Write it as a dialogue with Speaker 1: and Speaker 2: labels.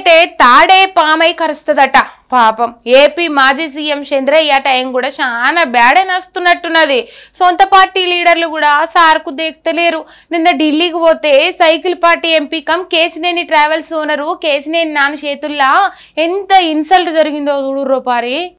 Speaker 1: అయితే తాడే పామై కరుస్తుందట పాపం ఏపీ మాజీ సీఎం చంద్రయ్య టైం కూడా చాలా బ్యాడే నస్తున్నట్టున్నది సొంత పార్టీ లీడర్లు కూడా సార్కు దేక్తలేరు నిన్న ఢిల్లీకి పోతే cycle party MP cum Kesineni travels owner Kesineni నాన్న చేతుల్లా ఎంత ఇన్సల్ట్ జరిగిందో చూడు రూపారి